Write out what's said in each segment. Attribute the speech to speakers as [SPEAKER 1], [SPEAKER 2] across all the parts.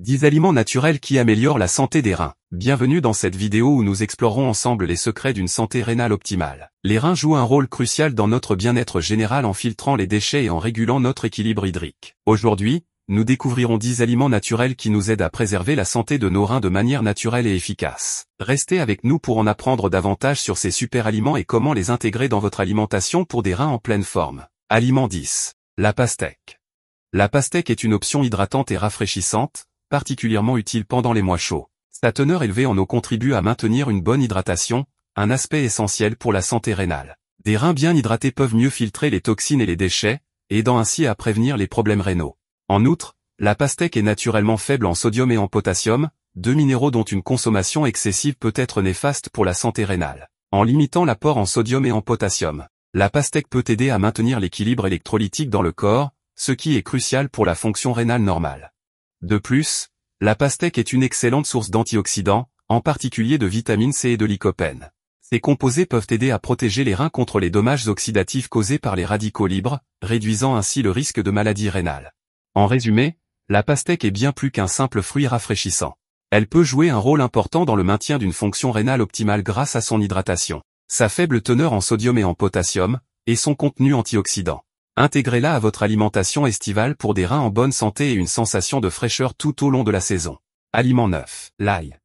[SPEAKER 1] 10 aliments naturels qui améliorent la santé des reins. Bienvenue dans cette vidéo où nous explorons ensemble les secrets d'une santé rénale optimale. Les reins jouent un rôle crucial dans notre bien-être général en filtrant les déchets et en régulant notre équilibre hydrique. Aujourd'hui, nous découvrirons 10 aliments naturels qui nous aident à préserver la santé de nos reins de manière naturelle et efficace. Restez avec nous pour en apprendre davantage sur ces super aliments et comment les intégrer dans votre alimentation pour des reins en pleine forme. Aliment 10. La pastèque. La pastèque est une option hydratante et rafraîchissante, particulièrement utile pendant les mois chauds. Sa teneur élevée en eau contribue à maintenir une bonne hydratation, un aspect essentiel pour la santé rénale. Des reins bien hydratés peuvent mieux filtrer les toxines et les déchets, aidant ainsi à prévenir les problèmes rénaux. En outre, la pastèque est naturellement faible en sodium et en potassium, deux minéraux dont une consommation excessive peut être néfaste pour la santé rénale. En limitant l'apport en sodium et en potassium, la pastèque peut aider à maintenir l'équilibre électrolytique dans le corps, ce qui est crucial pour la fonction rénale normale. De plus, la pastèque est une excellente source d'antioxydants, en particulier de vitamine C et de lycopène. Ces composés peuvent aider à protéger les reins contre les dommages oxydatifs causés par les radicaux libres, réduisant ainsi le risque de maladie rénale. En résumé, la pastèque est bien plus qu'un simple fruit rafraîchissant. Elle peut jouer un rôle important dans le maintien d'une fonction rénale optimale grâce à son hydratation, sa faible teneur en sodium et en potassium, et son contenu antioxydant. Intégrez-la à votre alimentation estivale pour des reins en bonne santé et une sensation de fraîcheur tout au long de la saison. Aliment 9. L'ail.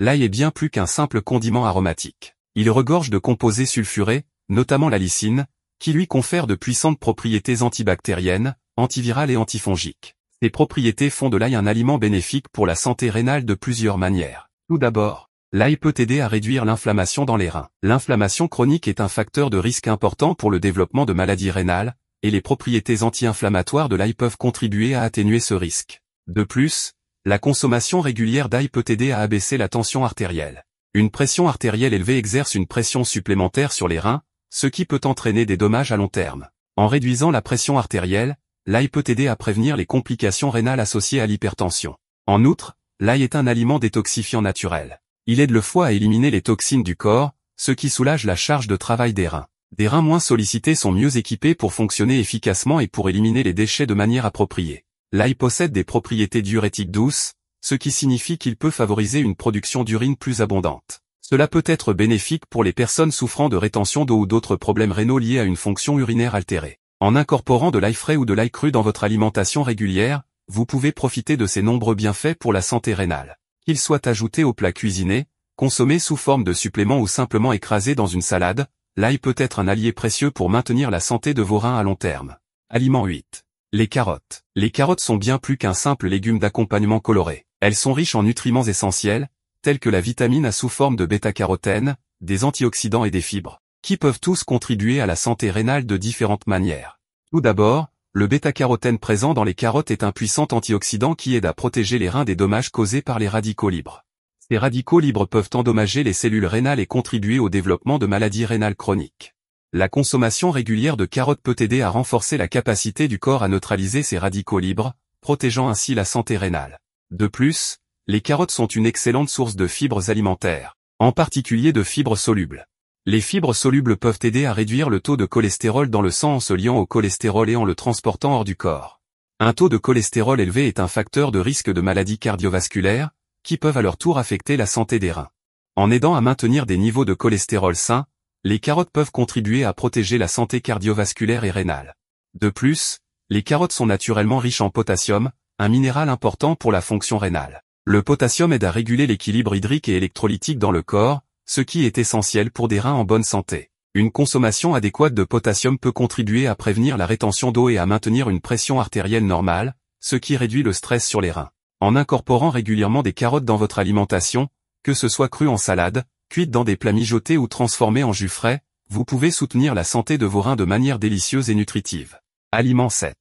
[SPEAKER 1] L'ail est bien plus qu'un simple condiment aromatique. Il regorge de composés sulfurés, notamment la lysine, qui lui confère de puissantes propriétés antibactériennes, antivirales et antifongiques. Ces propriétés font de l'ail un aliment bénéfique pour la santé rénale de plusieurs manières. Tout d'abord, l'ail peut aider à réduire l'inflammation dans les reins. L'inflammation chronique est un facteur de risque important pour le développement de maladies rénales, et les propriétés anti-inflammatoires de l'ail peuvent contribuer à atténuer ce risque. De plus, la consommation régulière d'ail peut aider à abaisser la tension artérielle. Une pression artérielle élevée exerce une pression supplémentaire sur les reins, ce qui peut entraîner des dommages à long terme. En réduisant la pression artérielle, l'ail peut aider à prévenir les complications rénales associées à l'hypertension. En outre, l'ail est un aliment détoxifiant naturel. Il aide le foie à éliminer les toxines du corps, ce qui soulage la charge de travail des reins des reins moins sollicités sont mieux équipés pour fonctionner efficacement et pour éliminer les déchets de manière appropriée. L'ail possède des propriétés diurétiques douces, ce qui signifie qu'il peut favoriser une production d'urine plus abondante. Cela peut être bénéfique pour les personnes souffrant de rétention d'eau ou d'autres problèmes rénaux liés à une fonction urinaire altérée. En incorporant de l'ail frais ou de l'ail cru dans votre alimentation régulière, vous pouvez profiter de ses nombreux bienfaits pour la santé rénale. Qu'il soit ajouté au plat cuisiné, consommé sous forme de supplément ou simplement écrasé dans une salade, L'ail peut être un allié précieux pour maintenir la santé de vos reins à long terme. Aliment 8. Les carottes. Les carottes sont bien plus qu'un simple légume d'accompagnement coloré. Elles sont riches en nutriments essentiels, tels que la vitamine A sous forme de bêta-carotène, des antioxydants et des fibres, qui peuvent tous contribuer à la santé rénale de différentes manières. Tout d'abord, le bêta-carotène présent dans les carottes est un puissant antioxydant qui aide à protéger les reins des dommages causés par les radicaux libres. Les radicaux libres peuvent endommager les cellules rénales et contribuer au développement de maladies rénales chroniques. La consommation régulière de carottes peut aider à renforcer la capacité du corps à neutraliser ces radicaux libres, protégeant ainsi la santé rénale. De plus, les carottes sont une excellente source de fibres alimentaires, en particulier de fibres solubles. Les fibres solubles peuvent aider à réduire le taux de cholestérol dans le sang en se liant au cholestérol et en le transportant hors du corps. Un taux de cholestérol élevé est un facteur de risque de maladies cardiovasculaires, qui peuvent à leur tour affecter la santé des reins. En aidant à maintenir des niveaux de cholestérol sains, les carottes peuvent contribuer à protéger la santé cardiovasculaire et rénale. De plus, les carottes sont naturellement riches en potassium, un minéral important pour la fonction rénale. Le potassium aide à réguler l'équilibre hydrique et électrolytique dans le corps, ce qui est essentiel pour des reins en bonne santé. Une consommation adéquate de potassium peut contribuer à prévenir la rétention d'eau et à maintenir une pression artérielle normale, ce qui réduit le stress sur les reins en incorporant régulièrement des carottes dans votre alimentation, que ce soit cru en salade, cuite dans des plats mijotés ou transformées en jus frais, vous pouvez soutenir la santé de vos reins de manière délicieuse et nutritive. Aliment 7.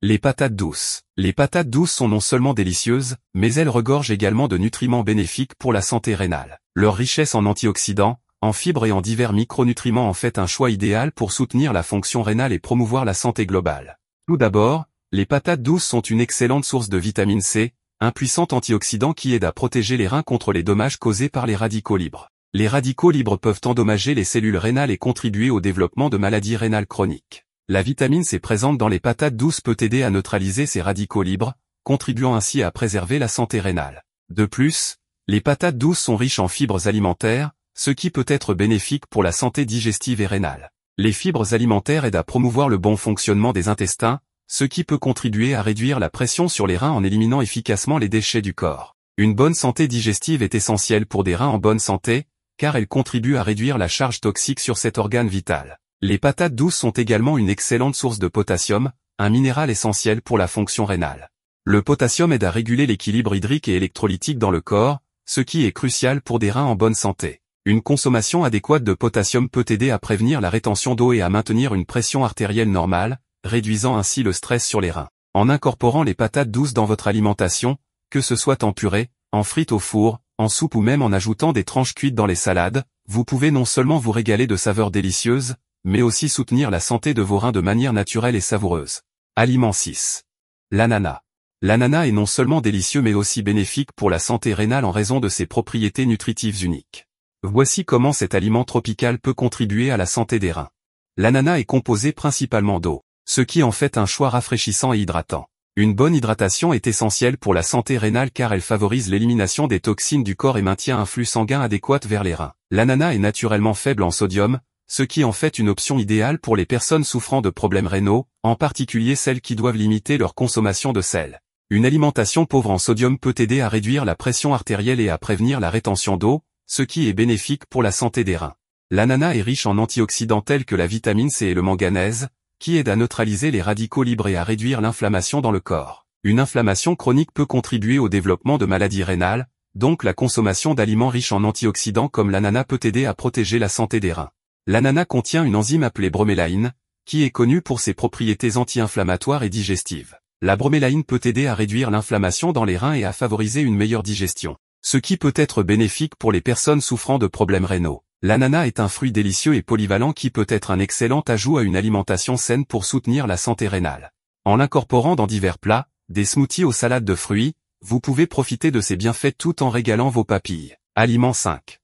[SPEAKER 1] Les patates douces. Les patates douces sont non seulement délicieuses, mais elles regorgent également de nutriments bénéfiques pour la santé rénale. Leur richesse en antioxydants, en fibres et en divers micronutriments en fait un choix idéal pour soutenir la fonction rénale et promouvoir la santé globale. Tout d'abord, les patates douces sont une excellente source de vitamine C, un puissant antioxydant qui aide à protéger les reins contre les dommages causés par les radicaux libres. Les radicaux libres peuvent endommager les cellules rénales et contribuer au développement de maladies rénales chroniques. La vitamine C présente dans les patates douces peut aider à neutraliser ces radicaux libres, contribuant ainsi à préserver la santé rénale. De plus, les patates douces sont riches en fibres alimentaires, ce qui peut être bénéfique pour la santé digestive et rénale. Les fibres alimentaires aident à promouvoir le bon fonctionnement des intestins, ce qui peut contribuer à réduire la pression sur les reins en éliminant efficacement les déchets du corps. Une bonne santé digestive est essentielle pour des reins en bonne santé, car elle contribue à réduire la charge toxique sur cet organe vital. Les patates douces sont également une excellente source de potassium, un minéral essentiel pour la fonction rénale. Le potassium aide à réguler l'équilibre hydrique et électrolytique dans le corps, ce qui est crucial pour des reins en bonne santé. Une consommation adéquate de potassium peut aider à prévenir la rétention d'eau et à maintenir une pression artérielle normale, réduisant ainsi le stress sur les reins. En incorporant les patates douces dans votre alimentation, que ce soit en purée, en frites au four, en soupe ou même en ajoutant des tranches cuites dans les salades, vous pouvez non seulement vous régaler de saveurs délicieuses, mais aussi soutenir la santé de vos reins de manière naturelle et savoureuse. Aliment 6. L'ananas. L'ananas est non seulement délicieux mais aussi bénéfique pour la santé rénale en raison de ses propriétés nutritives uniques. Voici comment cet aliment tropical peut contribuer à la santé des reins. L'ananas est composé principalement d'eau ce qui en fait un choix rafraîchissant et hydratant. Une bonne hydratation est essentielle pour la santé rénale car elle favorise l'élimination des toxines du corps et maintient un flux sanguin adéquat vers les reins. L'ananas est naturellement faible en sodium, ce qui en fait une option idéale pour les personnes souffrant de problèmes rénaux, en particulier celles qui doivent limiter leur consommation de sel. Une alimentation pauvre en sodium peut aider à réduire la pression artérielle et à prévenir la rétention d'eau, ce qui est bénéfique pour la santé des reins. L'ananas est riche en antioxydants tels que la vitamine C et le manganèse, qui aide à neutraliser les radicaux libres et à réduire l'inflammation dans le corps. Une inflammation chronique peut contribuer au développement de maladies rénales, donc la consommation d'aliments riches en antioxydants comme l'ananas peut aider à protéger la santé des reins. L'ananas contient une enzyme appelée bromélaïne, qui est connue pour ses propriétés anti-inflammatoires et digestives. La bromélaïne peut aider à réduire l'inflammation dans les reins et à favoriser une meilleure digestion, ce qui peut être bénéfique pour les personnes souffrant de problèmes rénaux. L'ananas est un fruit délicieux et polyvalent qui peut être un excellent ajout à une alimentation saine pour soutenir la santé rénale. En l'incorporant dans divers plats, des smoothies aux salades de fruits, vous pouvez profiter de ses bienfaits tout en régalant vos papilles. Aliment 5.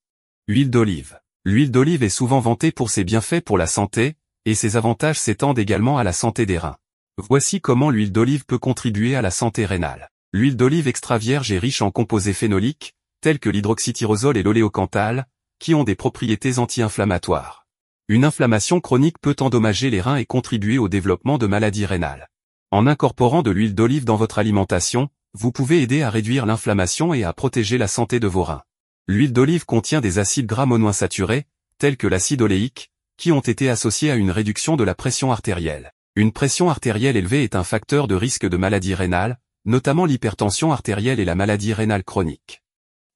[SPEAKER 1] Huile d'olive. L'huile d'olive est souvent vantée pour ses bienfaits pour la santé, et ses avantages s'étendent également à la santé des reins. Voici comment l'huile d'olive peut contribuer à la santé rénale. L'huile d'olive extra vierge est riche en composés phénoliques, tels que l'hydroxytyrosol et l'oléocanthal, qui ont des propriétés anti-inflammatoires. Une inflammation chronique peut endommager les reins et contribuer au développement de maladies rénales. En incorporant de l'huile d'olive dans votre alimentation, vous pouvez aider à réduire l'inflammation et à protéger la santé de vos reins. L'huile d'olive contient des acides gras monoinsaturés, tels que l'acide oléique, qui ont été associés à une réduction de la pression artérielle. Une pression artérielle élevée est un facteur de risque de maladies rénales, notamment l'hypertension artérielle et la maladie rénale chronique.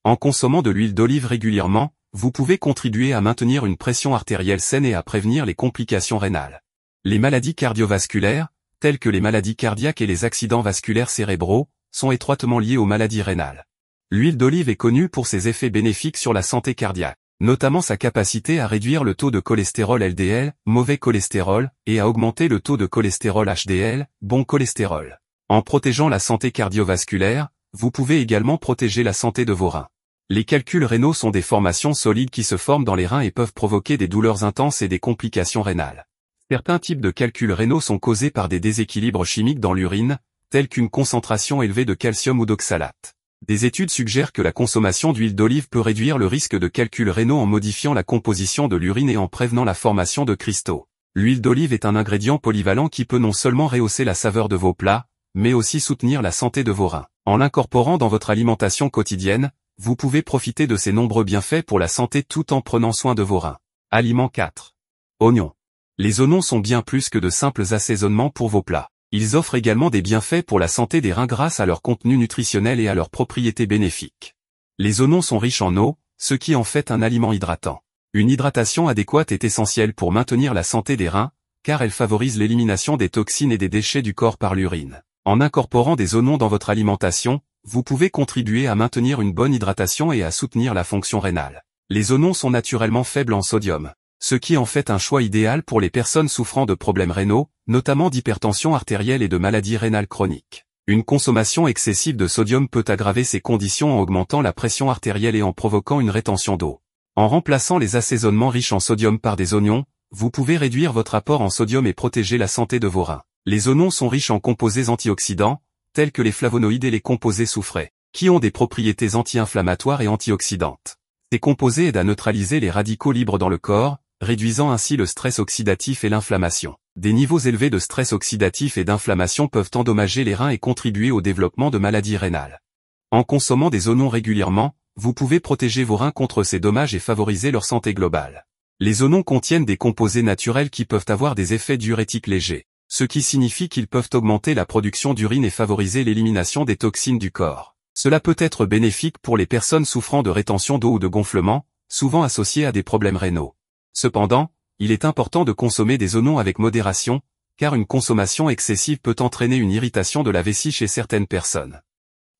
[SPEAKER 1] En consommant de l'huile d'olive régulièrement, vous pouvez contribuer à maintenir une pression artérielle saine et à prévenir les complications rénales. Les maladies cardiovasculaires, telles que les maladies cardiaques et les accidents vasculaires cérébraux, sont étroitement liées aux maladies rénales. L'huile d'olive est connue pour ses effets bénéfiques sur la santé cardiaque, notamment sa capacité à réduire le taux de cholestérol LDL, mauvais cholestérol, et à augmenter le taux de cholestérol HDL, bon cholestérol. En protégeant la santé cardiovasculaire, vous pouvez également protéger la santé de vos reins. Les calculs rénaux sont des formations solides qui se forment dans les reins et peuvent provoquer des douleurs intenses et des complications rénales. Certains types de calculs rénaux sont causés par des déséquilibres chimiques dans l'urine, tels qu'une concentration élevée de calcium ou d'oxalate. Des études suggèrent que la consommation d'huile d'olive peut réduire le risque de calculs rénaux en modifiant la composition de l'urine et en prévenant la formation de cristaux. L'huile d'olive est un ingrédient polyvalent qui peut non seulement rehausser la saveur de vos plats, mais aussi soutenir la santé de vos reins. En l'incorporant dans votre alimentation quotidienne, vous pouvez profiter de ces nombreux bienfaits pour la santé tout en prenant soin de vos reins. Aliment 4. Oignons. Les oignons sont bien plus que de simples assaisonnements pour vos plats. Ils offrent également des bienfaits pour la santé des reins grâce à leur contenu nutritionnel et à leurs propriétés bénéfiques. Les oignons sont riches en eau, ce qui en fait un aliment hydratant. Une hydratation adéquate est essentielle pour maintenir la santé des reins, car elle favorise l'élimination des toxines et des déchets du corps par l'urine. En incorporant des oignons dans votre alimentation, vous pouvez contribuer à maintenir une bonne hydratation et à soutenir la fonction rénale. Les oignons sont naturellement faibles en sodium, ce qui en fait un choix idéal pour les personnes souffrant de problèmes rénaux, notamment d'hypertension artérielle et de maladies rénales chroniques. Une consommation excessive de sodium peut aggraver ces conditions en augmentant la pression artérielle et en provoquant une rétention d'eau. En remplaçant les assaisonnements riches en sodium par des oignons, vous pouvez réduire votre apport en sodium et protéger la santé de vos reins. Les oignons sont riches en composés antioxydants, tels que les flavonoïdes et les composés soufrés, qui ont des propriétés anti-inflammatoires et antioxydantes. Ces composés aident à neutraliser les radicaux libres dans le corps, réduisant ainsi le stress oxydatif et l'inflammation. Des niveaux élevés de stress oxydatif et d'inflammation peuvent endommager les reins et contribuer au développement de maladies rénales. En consommant des oignons régulièrement, vous pouvez protéger vos reins contre ces dommages et favoriser leur santé globale. Les oignons contiennent des composés naturels qui peuvent avoir des effets diurétiques légers ce qui signifie qu'ils peuvent augmenter la production d'urine et favoriser l'élimination des toxines du corps. Cela peut être bénéfique pour les personnes souffrant de rétention d'eau ou de gonflement, souvent associés à des problèmes rénaux. Cependant, il est important de consommer des oignons avec modération, car une consommation excessive peut entraîner une irritation de la vessie chez certaines personnes.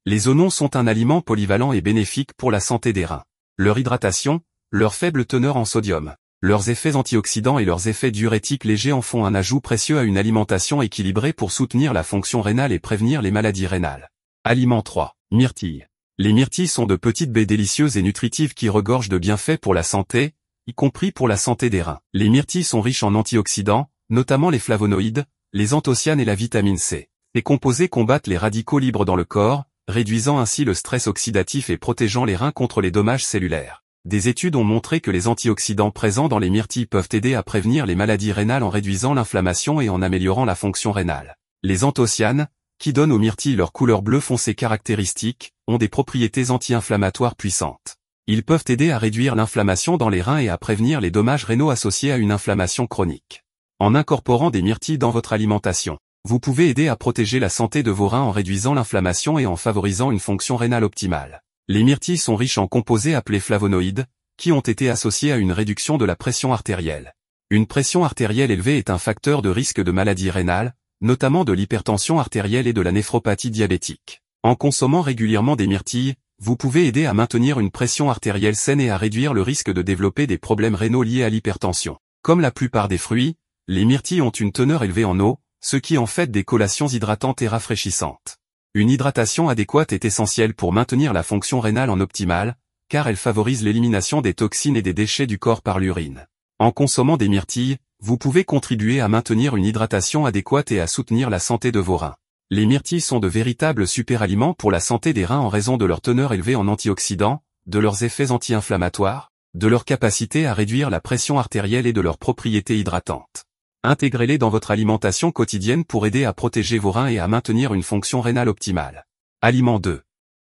[SPEAKER 1] Les oignons sont un aliment polyvalent et bénéfique pour la santé des reins. Leur hydratation, leur faible teneur en sodium, leurs effets antioxydants et leurs effets diurétiques légers en font un ajout précieux à une alimentation équilibrée pour soutenir la fonction rénale et prévenir les maladies rénales. Aliment 3. Myrtilles. Les myrtilles sont de petites baies délicieuses et nutritives qui regorgent de bienfaits pour la santé, y compris pour la santé des reins. Les myrtilles sont riches en antioxydants, notamment les flavonoïdes, les anthocyanes et la vitamine C. Ces composés combattent les radicaux libres dans le corps, réduisant ainsi le stress oxydatif et protégeant les reins contre les dommages cellulaires des études ont montré que les antioxydants présents dans les myrtilles peuvent aider à prévenir les maladies rénales en réduisant l'inflammation et en améliorant la fonction rénale. Les anthocyanes, qui donnent aux myrtilles leur couleur bleu foncé caractéristique, ont des propriétés anti-inflammatoires puissantes. Ils peuvent aider à réduire l'inflammation dans les reins et à prévenir les dommages rénaux associés à une inflammation chronique. En incorporant des myrtilles dans votre alimentation, vous pouvez aider à protéger la santé de vos reins en réduisant l'inflammation et en favorisant une fonction rénale optimale. Les myrtilles sont riches en composés appelés flavonoïdes, qui ont été associés à une réduction de la pression artérielle. Une pression artérielle élevée est un facteur de risque de maladies rénales, notamment de l'hypertension artérielle et de la néphropathie diabétique. En consommant régulièrement des myrtilles, vous pouvez aider à maintenir une pression artérielle saine et à réduire le risque de développer des problèmes rénaux liés à l'hypertension. Comme la plupart des fruits, les myrtilles ont une teneur élevée en eau, ce qui en fait des collations hydratantes et rafraîchissantes. Une hydratation adéquate est essentielle pour maintenir la fonction rénale en optimale, car elle favorise l'élimination des toxines et des déchets du corps par l'urine. En consommant des myrtilles, vous pouvez contribuer à maintenir une hydratation adéquate et à soutenir la santé de vos reins. Les myrtilles sont de véritables superaliments pour la santé des reins en raison de leur teneur élevée en antioxydants, de leurs effets anti-inflammatoires, de leur capacité à réduire la pression artérielle et de leurs propriétés hydratantes. Intégrez-les dans votre alimentation quotidienne pour aider à protéger vos reins et à maintenir une fonction rénale optimale. Aliment 2.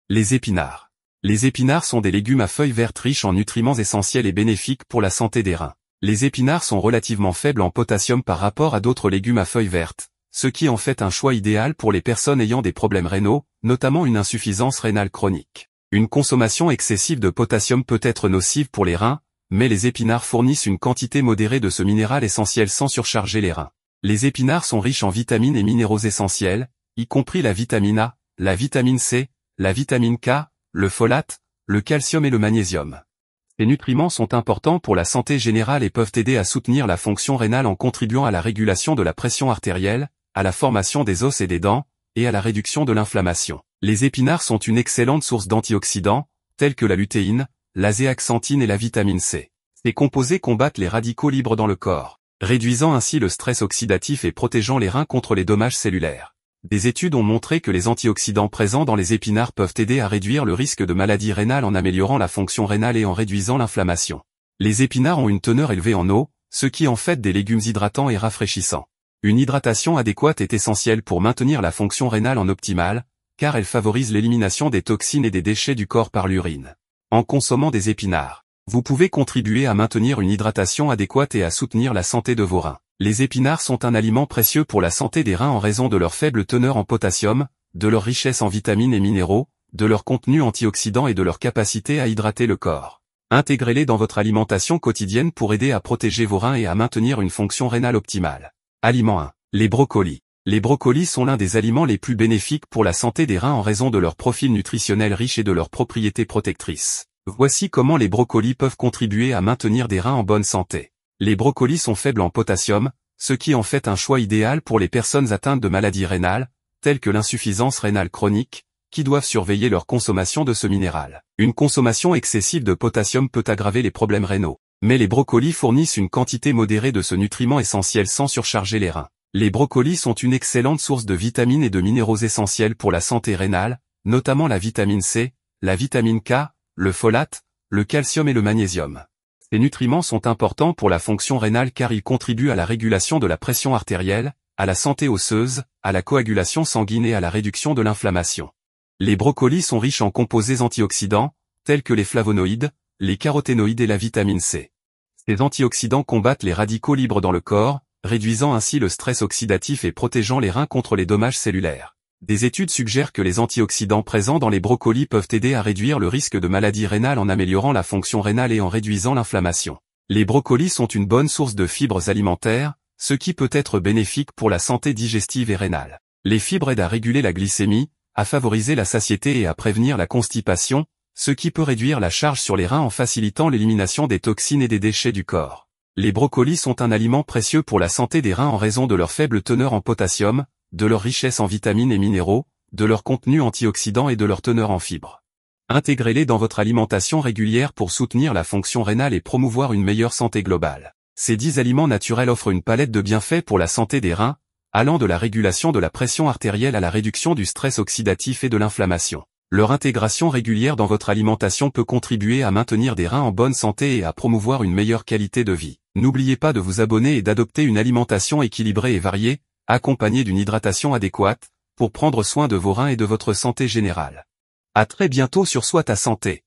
[SPEAKER 1] Les épinards. Les épinards sont des légumes à feuilles vertes riches en nutriments essentiels et bénéfiques pour la santé des reins. Les épinards sont relativement faibles en potassium par rapport à d'autres légumes à feuilles vertes, ce qui en fait un choix idéal pour les personnes ayant des problèmes rénaux, notamment une insuffisance rénale chronique. Une consommation excessive de potassium peut être nocive pour les reins, mais les épinards fournissent une quantité modérée de ce minéral essentiel sans surcharger les reins. Les épinards sont riches en vitamines et minéraux essentiels, y compris la vitamine A, la vitamine C, la vitamine K, le folate, le calcium et le magnésium. Les nutriments sont importants pour la santé générale et peuvent aider à soutenir la fonction rénale en contribuant à la régulation de la pression artérielle, à la formation des os et des dents, et à la réduction de l'inflammation. Les épinards sont une excellente source d'antioxydants, tels que la lutéine, la zéaxanthine et la vitamine C. Ces composés combattent les radicaux libres dans le corps, réduisant ainsi le stress oxydatif et protégeant les reins contre les dommages cellulaires. Des études ont montré que les antioxydants présents dans les épinards peuvent aider à réduire le risque de maladie rénales en améliorant la fonction rénale et en réduisant l'inflammation. Les épinards ont une teneur élevée en eau, ce qui en fait des légumes hydratants et rafraîchissants. Une hydratation adéquate est essentielle pour maintenir la fonction rénale en optimale, car elle favorise l'élimination des toxines et des déchets du corps par l'urine en consommant des épinards. Vous pouvez contribuer à maintenir une hydratation adéquate et à soutenir la santé de vos reins. Les épinards sont un aliment précieux pour la santé des reins en raison de leur faible teneur en potassium, de leur richesse en vitamines et minéraux, de leur contenu antioxydant et de leur capacité à hydrater le corps. Intégrez-les dans votre alimentation quotidienne pour aider à protéger vos reins et à maintenir une fonction rénale optimale. Aliment 1. Les brocolis. Les brocolis sont l'un des aliments les plus bénéfiques pour la santé des reins en raison de leur profil nutritionnel riche et de leurs propriétés protectrices. Voici comment les brocolis peuvent contribuer à maintenir des reins en bonne santé. Les brocolis sont faibles en potassium, ce qui en fait un choix idéal pour les personnes atteintes de maladies rénales, telles que l'insuffisance rénale chronique, qui doivent surveiller leur consommation de ce minéral. Une consommation excessive de potassium peut aggraver les problèmes rénaux. Mais les brocolis fournissent une quantité modérée de ce nutriment essentiel sans surcharger les reins. Les brocolis sont une excellente source de vitamines et de minéraux essentiels pour la santé rénale, notamment la vitamine C, la vitamine K, le folate, le calcium et le magnésium. Ces nutriments sont importants pour la fonction rénale car ils contribuent à la régulation de la pression artérielle, à la santé osseuse, à la coagulation sanguine et à la réduction de l'inflammation. Les brocolis sont riches en composés antioxydants, tels que les flavonoïdes, les caroténoïdes et la vitamine C. Ces antioxydants combattent les radicaux libres dans le corps, réduisant ainsi le stress oxydatif et protégeant les reins contre les dommages cellulaires. Des études suggèrent que les antioxydants présents dans les brocolis peuvent aider à réduire le risque de maladie rénale en améliorant la fonction rénale et en réduisant l'inflammation. Les brocolis sont une bonne source de fibres alimentaires, ce qui peut être bénéfique pour la santé digestive et rénale. Les fibres aident à réguler la glycémie, à favoriser la satiété et à prévenir la constipation, ce qui peut réduire la charge sur les reins en facilitant l'élimination des toxines et des déchets du corps. Les brocolis sont un aliment précieux pour la santé des reins en raison de leur faible teneur en potassium, de leur richesse en vitamines et minéraux, de leur contenu antioxydant et de leur teneur en fibres. Intégrez-les dans votre alimentation régulière pour soutenir la fonction rénale et promouvoir une meilleure santé globale. Ces 10 aliments naturels offrent une palette de bienfaits pour la santé des reins, allant de la régulation de la pression artérielle à la réduction du stress oxydatif et de l'inflammation. Leur intégration régulière dans votre alimentation peut contribuer à maintenir des reins en bonne santé et à promouvoir une meilleure qualité de vie. N'oubliez pas de vous abonner et d'adopter une alimentation équilibrée et variée, accompagnée d'une hydratation adéquate, pour prendre soin de vos reins et de votre santé générale. À très bientôt sur Soit ta santé.